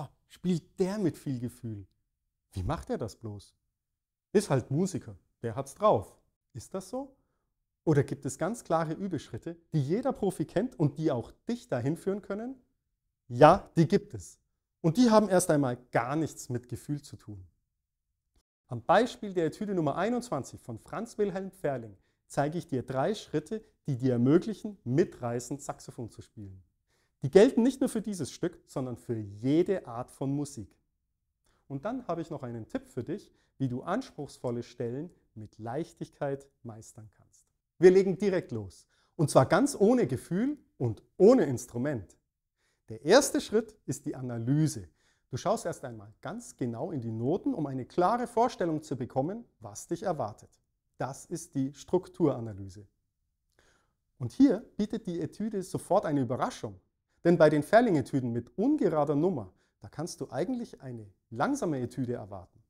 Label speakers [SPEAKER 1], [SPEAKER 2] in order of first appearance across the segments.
[SPEAKER 1] boah, spielt der mit viel Gefühl. Wie macht er das bloß? Ist halt Musiker, der hat's drauf. Ist das so? Oder gibt es ganz klare Übeschritte, die jeder Profi kennt und die auch dich dahin führen können? Ja, die gibt es. Und die haben erst einmal gar nichts mit Gefühl zu tun. Am Beispiel der Etüde Nummer 21 von Franz Wilhelm Ferling zeige ich dir drei Schritte, die dir ermöglichen, mitreißend Saxophon zu spielen. Die gelten nicht nur für dieses Stück, sondern für jede Art von Musik. Und dann habe ich noch einen Tipp für dich, wie du anspruchsvolle Stellen mit Leichtigkeit meistern kannst. Wir legen direkt los. Und zwar ganz ohne Gefühl und ohne Instrument. Der erste Schritt ist die Analyse. Du schaust erst einmal ganz genau in die Noten, um eine klare Vorstellung zu bekommen, was dich erwartet. Das ist die Strukturanalyse. Und hier bietet die Etüde sofort eine Überraschung. Denn bei den Fährling-Etüden mit ungerader Nummer, da kannst du eigentlich eine langsame Etüde erwarten.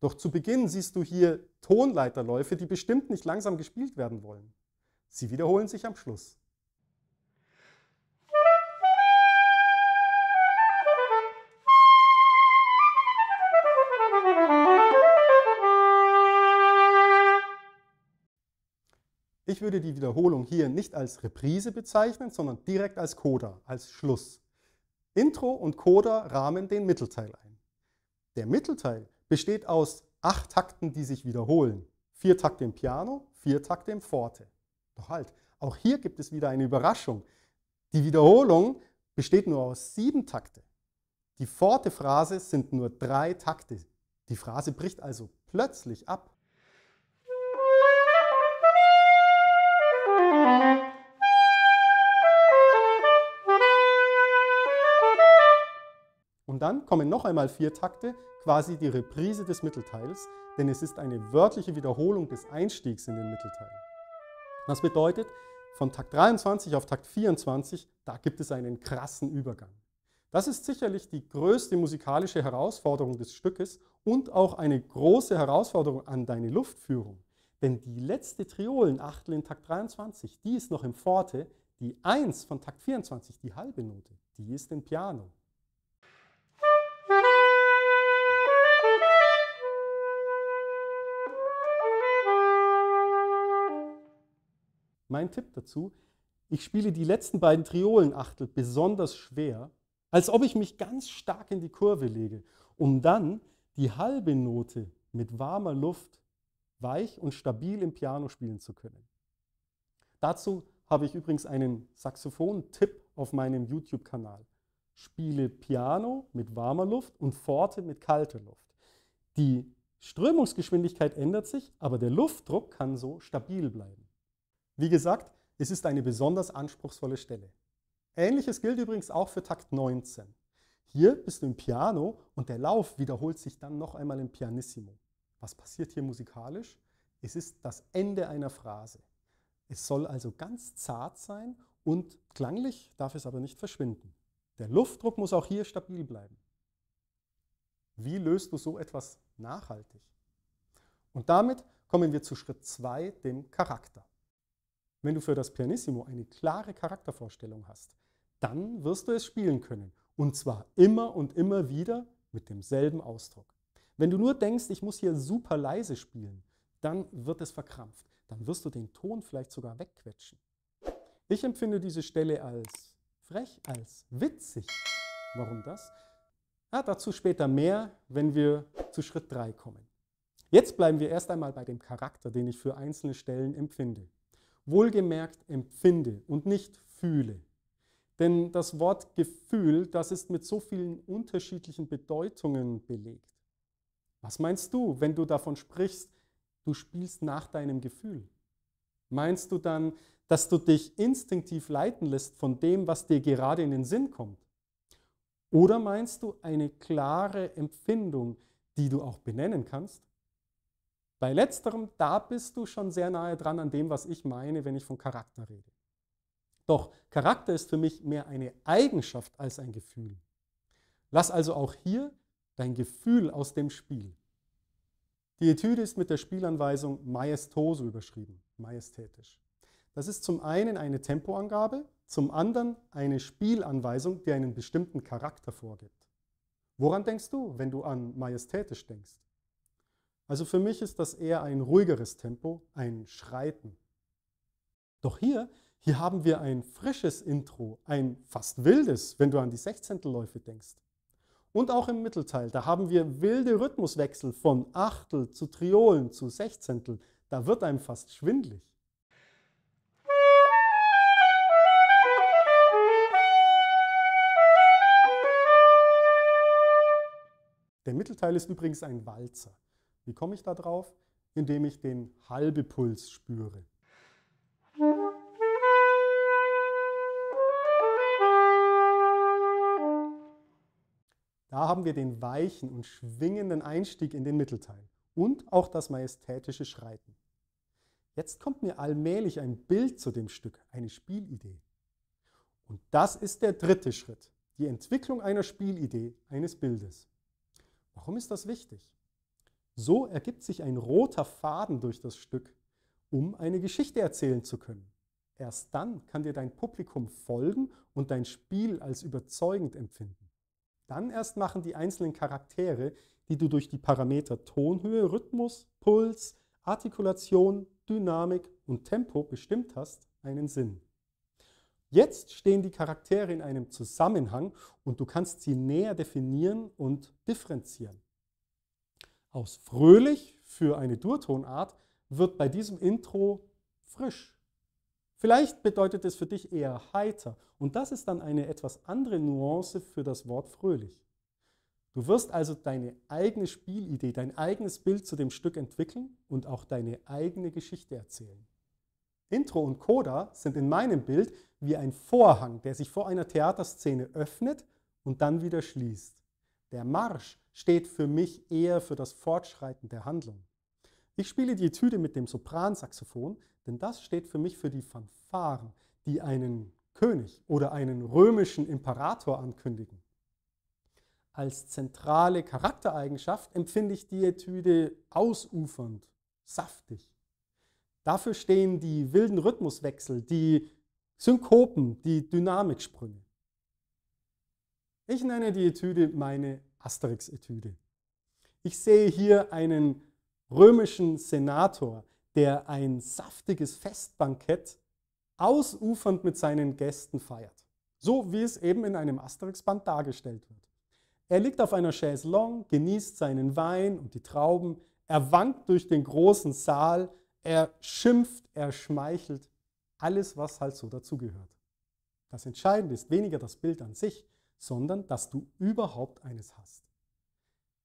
[SPEAKER 1] Doch zu Beginn siehst du hier Tonleiterläufe, die bestimmt nicht langsam gespielt werden wollen. Sie wiederholen sich am Schluss. Ich würde die Wiederholung hier nicht als Reprise bezeichnen, sondern direkt als Coda, als Schluss. Intro und Coda rahmen den Mittelteil ein. Der Mittelteil besteht aus acht Takten, die sich wiederholen. Vier Takte im Piano, vier Takte im Forte. Doch halt, auch hier gibt es wieder eine Überraschung. Die Wiederholung besteht nur aus sieben Takte. Die Forte-Phrase sind nur drei Takte. Die Phrase bricht also plötzlich ab. dann kommen noch einmal vier Takte, quasi die Reprise des Mittelteils, denn es ist eine wörtliche Wiederholung des Einstiegs in den Mittelteil. Das bedeutet, von Takt 23 auf Takt 24, da gibt es einen krassen Übergang. Das ist sicherlich die größte musikalische Herausforderung des Stückes und auch eine große Herausforderung an deine Luftführung. Denn die letzte Triolenachtel in Takt 23, die ist noch im Forte, die 1 von Takt 24, die halbe Note, die ist im Piano. Mein Tipp dazu, ich spiele die letzten beiden Triolenachtel besonders schwer, als ob ich mich ganz stark in die Kurve lege, um dann die halbe Note mit warmer Luft weich und stabil im Piano spielen zu können. Dazu habe ich übrigens einen Saxophon-Tipp auf meinem YouTube-Kanal. Spiele Piano mit warmer Luft und Forte mit kalter Luft. Die Strömungsgeschwindigkeit ändert sich, aber der Luftdruck kann so stabil bleiben. Wie gesagt, es ist eine besonders anspruchsvolle Stelle. Ähnliches gilt übrigens auch für Takt 19. Hier bist du im Piano und der Lauf wiederholt sich dann noch einmal im Pianissimo. Was passiert hier musikalisch? Es ist das Ende einer Phrase. Es soll also ganz zart sein und klanglich darf es aber nicht verschwinden. Der Luftdruck muss auch hier stabil bleiben. Wie löst du so etwas nachhaltig? Und damit kommen wir zu Schritt 2, dem Charakter. Wenn du für das Pianissimo eine klare Charaktervorstellung hast, dann wirst du es spielen können. Und zwar immer und immer wieder mit demselben Ausdruck. Wenn du nur denkst, ich muss hier super leise spielen, dann wird es verkrampft. Dann wirst du den Ton vielleicht sogar wegquetschen. Ich empfinde diese Stelle als frech, als witzig. Warum das? Ah, dazu später mehr, wenn wir zu Schritt 3 kommen. Jetzt bleiben wir erst einmal bei dem Charakter, den ich für einzelne Stellen empfinde wohlgemerkt empfinde und nicht fühle. Denn das Wort Gefühl, das ist mit so vielen unterschiedlichen Bedeutungen belegt. Was meinst du, wenn du davon sprichst, du spielst nach deinem Gefühl? Meinst du dann, dass du dich instinktiv leiten lässt von dem, was dir gerade in den Sinn kommt? Oder meinst du eine klare Empfindung, die du auch benennen kannst? Bei letzterem, da bist du schon sehr nahe dran an dem, was ich meine, wenn ich von Charakter rede. Doch Charakter ist für mich mehr eine Eigenschaft als ein Gefühl. Lass also auch hier dein Gefühl aus dem Spiel. Die Etüde ist mit der Spielanweisung majestoso überschrieben, majestätisch. Das ist zum einen eine Tempoangabe, zum anderen eine Spielanweisung, die einen bestimmten Charakter vorgibt. Woran denkst du, wenn du an majestätisch denkst? Also für mich ist das eher ein ruhigeres Tempo, ein Schreiten. Doch hier, hier haben wir ein frisches Intro, ein fast wildes, wenn du an die Sechzehntelläufe denkst. Und auch im Mittelteil, da haben wir wilde Rhythmuswechsel von Achtel zu Triolen zu Sechzehntel. Da wird einem fast schwindlig. Der Mittelteil ist übrigens ein Walzer. Wie komme ich da drauf? Indem ich den halbe Puls spüre. Da haben wir den weichen und schwingenden Einstieg in den Mittelteil und auch das majestätische Schreiten. Jetzt kommt mir allmählich ein Bild zu dem Stück, eine Spielidee. Und das ist der dritte Schritt, die Entwicklung einer Spielidee, eines Bildes. Warum ist das wichtig? So ergibt sich ein roter Faden durch das Stück, um eine Geschichte erzählen zu können. Erst dann kann dir dein Publikum folgen und dein Spiel als überzeugend empfinden. Dann erst machen die einzelnen Charaktere, die du durch die Parameter Tonhöhe, Rhythmus, Puls, Artikulation, Dynamik und Tempo bestimmt hast, einen Sinn. Jetzt stehen die Charaktere in einem Zusammenhang und du kannst sie näher definieren und differenzieren. Aus fröhlich für eine Durtonart wird bei diesem Intro frisch. Vielleicht bedeutet es für dich eher heiter und das ist dann eine etwas andere Nuance für das Wort fröhlich. Du wirst also deine eigene Spielidee, dein eigenes Bild zu dem Stück entwickeln und auch deine eigene Geschichte erzählen. Intro und Coda sind in meinem Bild wie ein Vorhang, der sich vor einer Theaterszene öffnet und dann wieder schließt. Der Marsch steht für mich eher für das Fortschreiten der Handlung. Ich spiele die Etüde mit dem Sopransaxophon, denn das steht für mich für die Fanfaren, die einen König oder einen römischen Imperator ankündigen. Als zentrale Charaktereigenschaft empfinde ich die Etüde ausufernd, saftig. Dafür stehen die wilden Rhythmuswechsel, die Synkopen, die Dynamiksprünge. Ich nenne die Etüde meine Asterix-Etüde. Ich sehe hier einen römischen Senator, der ein saftiges Festbankett ausufernd mit seinen Gästen feiert. So wie es eben in einem Asterix-Band dargestellt wird. Er liegt auf einer Chaiselongue, genießt seinen Wein und die Trauben, er wankt durch den großen Saal, er schimpft, er schmeichelt, alles, was halt so dazugehört. Das Entscheidende ist weniger das Bild an sich, sondern dass du überhaupt eines hast.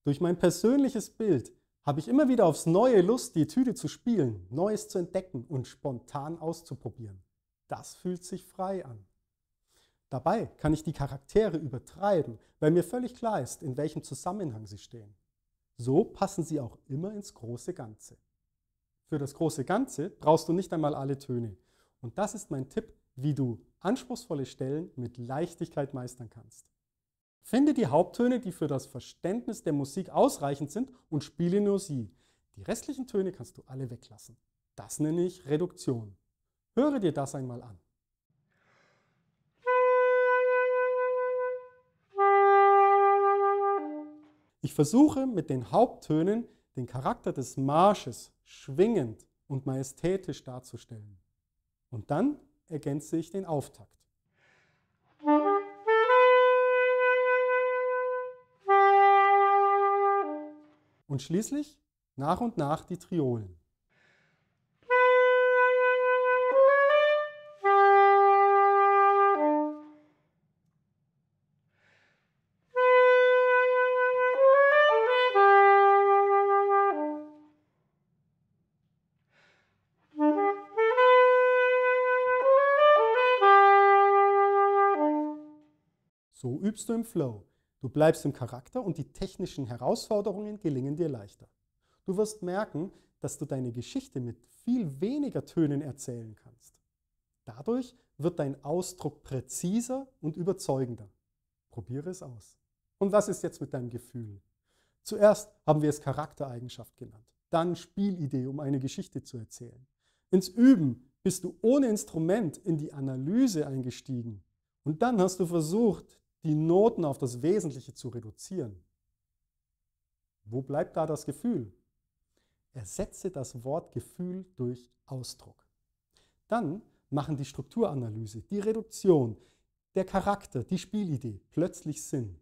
[SPEAKER 1] Durch mein persönliches Bild habe ich immer wieder aufs neue Lust, die Tüte zu spielen, Neues zu entdecken und spontan auszuprobieren. Das fühlt sich frei an. Dabei kann ich die Charaktere übertreiben, weil mir völlig klar ist, in welchem Zusammenhang sie stehen. So passen sie auch immer ins große Ganze. Für das große Ganze brauchst du nicht einmal alle Töne. Und das ist mein Tipp wie du anspruchsvolle Stellen mit Leichtigkeit meistern kannst. Finde die Haupttöne, die für das Verständnis der Musik ausreichend sind und spiele nur sie. Die restlichen Töne kannst du alle weglassen. Das nenne ich Reduktion. Höre dir das einmal an. Ich versuche mit den Haupttönen den Charakter des Marsches schwingend und majestätisch darzustellen. Und dann ergänze ich den Auftakt. Und schließlich nach und nach die Triolen. übst du im Flow. Du bleibst im Charakter und die technischen Herausforderungen gelingen dir leichter. Du wirst merken, dass du deine Geschichte mit viel weniger Tönen erzählen kannst. Dadurch wird dein Ausdruck präziser und überzeugender. Probiere es aus. Und was ist jetzt mit deinem Gefühl? Zuerst haben wir es Charaktereigenschaft genannt, dann Spielidee, um eine Geschichte zu erzählen. Ins Üben bist du ohne Instrument in die Analyse eingestiegen und dann hast du versucht, die Noten auf das Wesentliche zu reduzieren. Wo bleibt da das Gefühl? Ersetze das Wort Gefühl durch Ausdruck. Dann machen die Strukturanalyse, die Reduktion, der Charakter, die Spielidee plötzlich Sinn.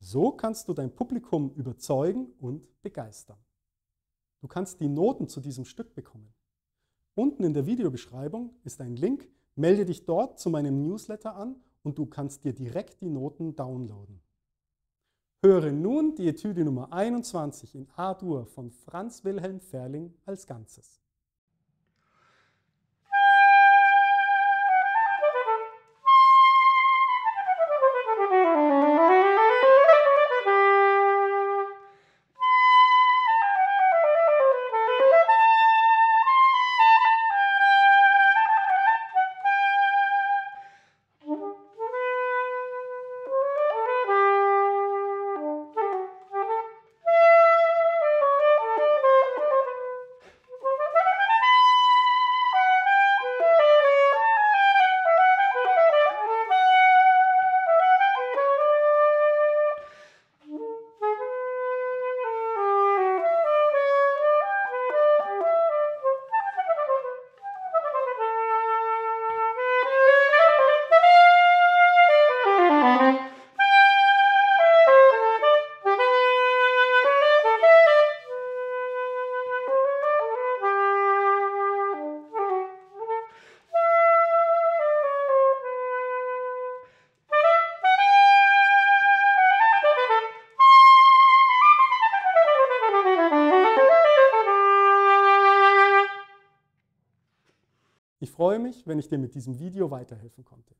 [SPEAKER 1] So kannst du dein Publikum überzeugen und begeistern. Du kannst die Noten zu diesem Stück bekommen. Unten in der Videobeschreibung ist ein Link. Melde dich dort zu meinem Newsletter an und du kannst dir direkt die Noten downloaden. Höre nun die Etüde Nummer 21 in A-Dur von Franz Wilhelm Ferling als Ganzes. freue mich, wenn ich dir mit diesem Video weiterhelfen konnte.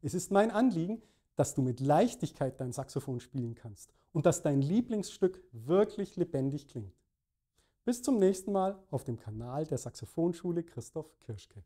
[SPEAKER 1] Es ist mein Anliegen, dass du mit Leichtigkeit dein Saxophon spielen kannst und dass dein Lieblingsstück wirklich lebendig klingt. Bis zum nächsten Mal auf dem Kanal der Saxophonschule Christoph Kirschke.